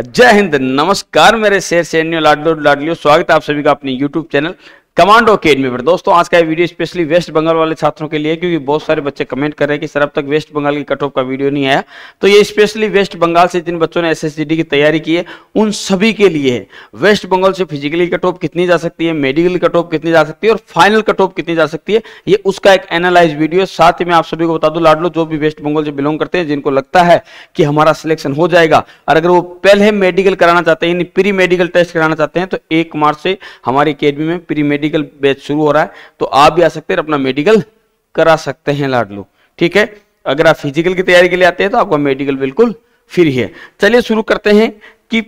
जय हिंद नमस्कार मेरे शेर सैन्य लाडलो लाडलियो स्वागत है आप सभी का अपने यूट्यूब चैनल कमांडो अकेडमी पर दोस्तों आज का वीडियो स्पेशली वेस्ट बंगाल वाले छात्रों के लिए क्योंकि बहुत सारे बच्चे कमेंट कर रहे हैं कि सर अब तक वेस्ट बंगाल की कट ऑफ का वीडियो नहीं आया तो ये स्पेशली वेस्ट बंगाल से जिन बच्चों ने एस की तैयारी की है उन सभी के लिए है वेस्ट बंगाल से फिजिकली कट ऑफ कितनी जा सकती है मेडिकल कट ऑफ कितनी जा सकती है और फाइनल कट ऑफ कितनी जा सकती है ये उसका एक एनालाइज वीडियो साथ ही मैं आप सभी को बता दू लाडलो जो भी वेस्ट बंगाल से बिलोंग करते हैं जिनको लगता है कि हमारा सिलेक्शन हो जाएगा और अगर वो पहले मेडिकल कराना चाहते हैं यानी प्री मेडिकल टेस्ट कराना चाहते हैं तो एक मार्च से हमारी अकेडमी में प्री मेडिकल मेडिकल बैच शुरू हो रहा है तो आप भी आ सकते हैं अपना मेडिकल करा सकते हैं लाडलू ठीक है अगर आप फिजिकल की तैयारी के लिए आते हैं तो आपका मेडिकल बिल्कुल फ्री है चलिए शुरू करते हैं कि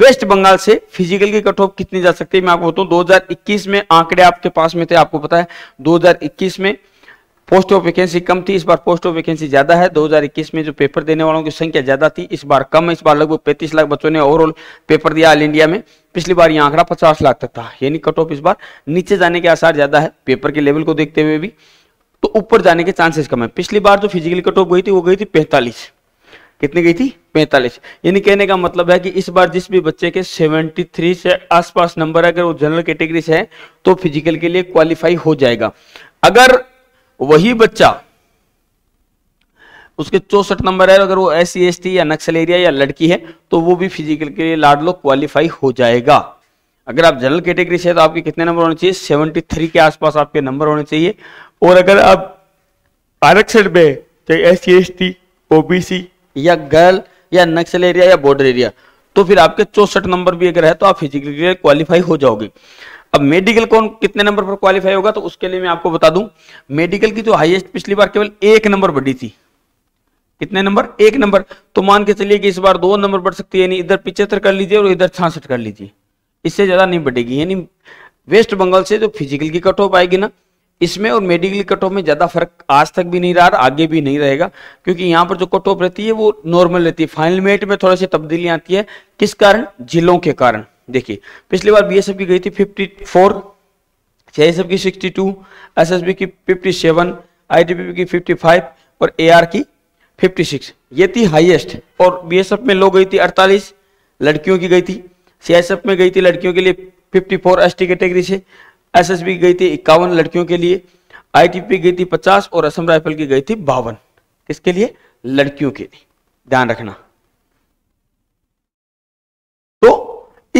वेस्ट बंगाल से फिजिकल की कट ऑफ कितनी जा सकती है मैं आपको बताऊं 2021 में आंकड़े आपके पास में थे आपको पता है 2021 में पोस्ट ऑफ वैकेंसी कम थी इस बार पोस्ट ऑफ वैकेंसी ज्यादा है 2021 में जो पेपर देने वालों की संख्या ज्यादा थी इस बार कम है इस बार लगभग 35 लाख बच्चों ने ओवरऑल पेपर दिया ऑल इंडिया में पिछली बार यह आंकड़ा पचास लाख तक था यानी कट ऑफ इस बार नीचे जाने के आसार ज्यादा है पेपर के लेवल को देखते हुए भी तो ऊपर जाने के चांसेस कम है पिछली बार जो फिजिकली कट ऑफ गई थी वो गई थी पैंतालीस कितनी गई थी पैंतालीस यानी कहने का मतलब है कि इस बार जिस भी बच्चे के 73 से आसपास नंबर अगर वो जनरल कैटेगरी से है तो फिजिकल के लिए क्वालिफाई हो जाएगा अगर वही बच्चा उसके चौसठ नंबर है अगर वो एस सी या नक्सल एरिया या लड़की है तो वो भी फिजिकल के लिए लाडलो क्वालिफाई हो जाएगा अगर आप जनरल कैटेगरी से तो आपके कितने नंबर होने चाहिए सेवेंटी थ्री के आसपास आपके नंबर होने चाहिए और अगर आप आरक्षण में तो एस सी ओबीसी या गर्ल या नक्सल एरिया या बॉर्डर एरिया तो फिर आपके चौसठ नंबर भी अगर है तो आप फिजिकल के लिए क्वालिफाई हो जाओगे अब मेडिकल कौन कितने नंबर पर क्वालिफाई होगा तो उसके लिए मैं आपको बता दूं मेडिकल की जो तो हाईएस्ट पिछली बार केवल एक नंबर बढ़ी थी कितने नंबर एक नंबर तो मान के चलिए कि इस बार दो नंबर बढ़ सकती है यानी इधर पिछहत्तर कर लीजिए और इधर छियासठ कर लीजिए इससे ज्यादा नहीं बढ़ेगी यानी वेस्ट बंगाल से जो तो फिजिकल की कट ऑफ आएगी ना इसमें और मेडिकल कट ऑफ में ज्यादा फर्क आज तक भी नहीं रहा आगे भी नहीं रहेगा क्योंकि यहाँ पर जो कट ऑफ रहती है वो नॉर्मल रहती है फाइनल मेट में थोड़ी सी तब्दीली आती है किस कारण जिलों के कारण देखिए पिछली बार बीएसएफ की गई थी 54 सीआईएसएफ की 62 एसएसबी की 57 सेवन की 55 और एआर की 56 ये थी हाईएस्ट और बीएसएफ में लो गई थी 48 लड़कियों की गई थी सीआईएसएफ में गई थी लड़कियों के लिए 54 फोर एसटी कैटेगरी से एसएसबी गई थी इक्यावन लड़कियों के लिए आईटीपी गई थी पचास और असम राइफल की गई थी बावन किसके लिए लड़कियों के लिए ध्यान रखना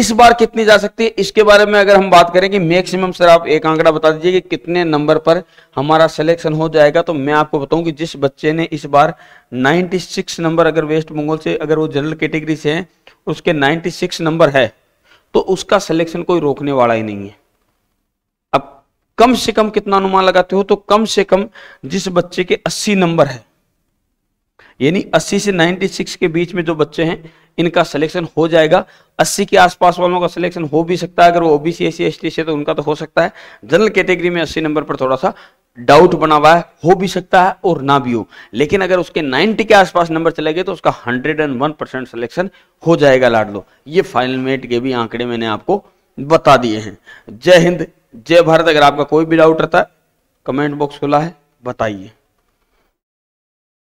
इस बार कितनी जा सकती है इसके बारे में अगर हम बात करें कि मैक्सिमम सर आप एक आंकड़ा बता दीजिए कि कितने नंबर पर हमारा सिलेक्शन हो जाएगा तो मैं आपको बताऊं कि जिस बच्चे ने इस बार 96 नंबर अगर वेस्ट बंगाल से अगर वो जनरल कैटेगरी से है उसके 96 नंबर है तो उसका सिलेक्शन कोई रोकने वाला ही नहीं है अब कम से कम कितना अनुमान लगाते हो तो कम से कम जिस बच्चे के अस्सी नंबर है यानी 80 से 96 के बीच में जो बच्चे हैं इनका सिलेक्शन हो जाएगा 80 के आसपास वालों का सिलेक्शन हो भी सकता है अगर वो ओबीसी एस सी से तो उनका तो हो सकता है जनरल कैटेगरी में 80 नंबर पर थोड़ा सा डाउट बना हुआ है हो भी सकता है और ना भी हो लेकिन अगर उसके 90 के आसपास नंबर चले गए तो उसका 101 परसेंट सिलेक्शन हो जाएगा लाड लो ये फाइनल मेट के भी आंकड़े मैंने आपको बता दिए हैं जय हिंद जय भारत अगर आपका कोई भी डाउट रहता है कमेंट बॉक्स खुला है बताइए